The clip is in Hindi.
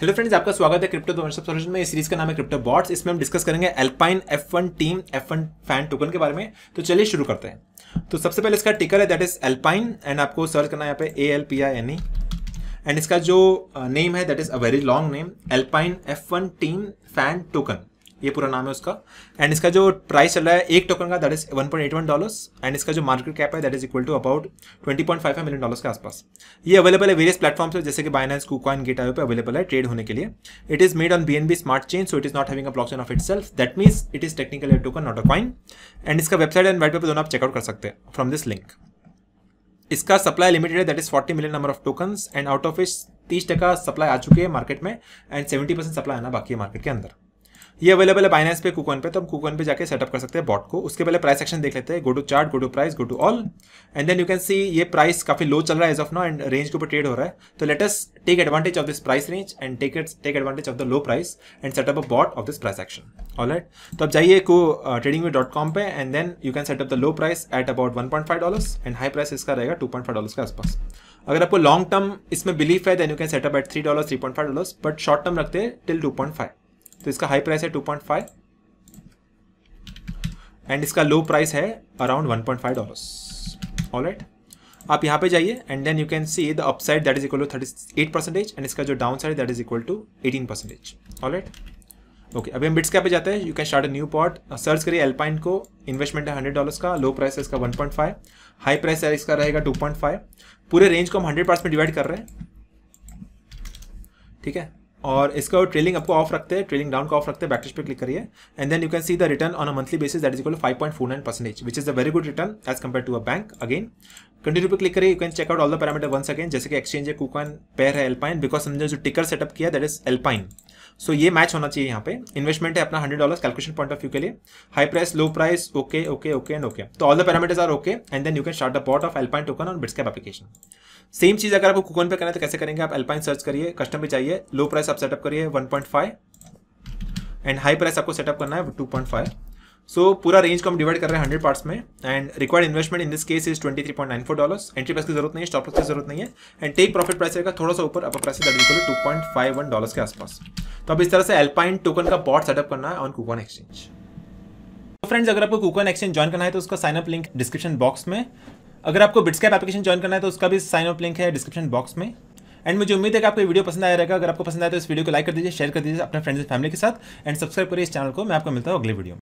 हेलो फ्रेंड्स आपका स्वागत है क्रिप्टो तो में इस सीरीज का नाम है क्रिप्टो बॉट्स इसमें हम डिस्कस करेंगे Alpine F one team F one fan token के बारे में तो चलिए शुरू करते हैं तो सबसे पहले इसका टिकर है दैट इज एल्पाइन एंड आपको सर्च करना है यहाँ पे A L P I N E and इसका जो नेम uh, है that is a very long name Alpine F one team fan token ये पूरा नाम है उसका एंड इसका जो प्राइस चल रहा है एक टोकन का that is one point eight one dollar and इसका जो मार्केट कैप है that is equal to about twenty point five million dollars के आसपास ये अवेलेबल है वेरियस प्लेटफॉर्म्स पर जैसे कि बाइनेंस कुकॉइन गेट आयो पर अवेलेबल है ट्रेड होने के लिए it is made on B N B smart chain so it is not having a block of itself that means it is technical token not a coin and इसका वेबसाइट एंड वाइट पेपर दोनों आप चेकआउट कर सकते हैं फ्रॉम दिस लिंक इसका सप्लाई लिमिटेड है that is forty million number of tokens and out of इस तीस टका सप्लाई आ चुके हैं मार्केट में एंड सेवेंटी परसेंट सप्लाई आना बाकी है मार्केट के अंदर ये अवेलेबल है बाइनेंस पे कूकन पे तो हम कूकन पे जाके सेटअप कर सकते हैं बॉट को उसके पहले प्राइस सेक्शन देख लेते हैं go to chart go to price go to all and then you can see ये प्राइस काफी लो चल रहा है as of no and range के ऊपर ट्रेड हो रहा है तो let's take advantage of this price range and take it take advantage of the low price and set up a bot of this price action all right तो आप जाइए को ट्रेडिंग वे डॉट कॉम पे and then you can set up the low price at about one point five dollars and high price इसका रहेगा टू पॉइंट फाइव डॉलर्स के आसपास अगर आपको लॉन्ग टर्म इसमें बिलीफ है then you can set up at three dollar three point five dollars but short term रखते हैं टिल टू पॉइंट फाइव तो इसका हाई प्राइस है 2.5 एंड इसका लो प्राइस है अराउंड 1.5 पॉइंट डॉलर्स ऑलराइट आप यहाँ पे जाइए and then you can see the upside that is equal to 38 percentage and इसका जो downside that is equal to 18 percentage alright okay अभी हम बिट्स क्या पे जाते हैं you can start a new bot search करिए एल्पाइन को इन्वेस्टमेंट है हंड्रेड डॉलर्स का लो प्राइस है इसका 1.5 हाई प्राइस है इसका रहेगा 2.5 पूरे रेंज को हम हंड्रेड परसेंट डिवाइड कर रहे हैं ठीक है और इसका ट्रेलिंग आपको ऑफ रखते हैं ट्रेलिंग डाउन को ऑफ रखते हैं बैकटेज पे क्लिक करिए and then you can see the return on a monthly basis that is equal five point four nine percentage which is a very good return as compare to a bank again continue पे क्लिक करिए you can check out all the parameter one again जैसे कि एक्सचेंज है कुकन पेयर है एल्पाइन बिकॉज हमने जो टिकर सेटअप किया दट इज एल्पाइन सो ये मैच होना चाहिए यहाँ पे इन्वेस्टमेंट है अपना hundred dollar calculation point of view के लिए high price low price okay okay okay and okay तो all the parameters are okay and then you can start the bot of Alpine token on Bitsgap application same चीज अगर आपको कुकन पे करना है तो कैसे करेंगे आप एल्पाइन सर्च करिए कस्टम भी चाहिए लो प्राइस आप सेटअप करिए one point five and high price आपको सेटअप करना है two point five so so, पूरा रेंज को हम डिवाइड कर रहे हैं हंड्रेड पार्ट्स में and required investment in this case is twenty three point nine four dollars entry price की जरूरत नहीं है स्टॉप लॉस की जरूरत नहीं है एंड टेक प्रॉफिट प्राइस रहेगा थोड़ा सा ऊपर अपर प्राइस करो two point five one dollar के आसपास तो अब इस तरह से एल्पाइन टोकन का बॉट सेटअप करना है ऑन कूपन एक्सचेंज तो फ्रेंड्स अगर आपको कूपन एक्सचेंज ज्वाइन करना है तो उसका साइनअप लिंक डिस्क्रिप्शन बॉक्स में अगर आपको बिट्सकैप एप्लीकेशन ज्वाइन करना है तो उसका भी साइनअप लिंक है डिस्क्रिप्शन बॉक्स में एंड मुझे उम्मीद है कि आपको वीडियो पसंद आया रहेगा अगर आपको पसंद आया तो इस वीडियो को लाइक कर दीजिए शेयर कर दीजिए अपने फ्रेंड्स एंड फैमिली के साथ एंड सब्सक्राइब करिए इस चैनल को मैं आपको मिलता हूँ अगले वीडियो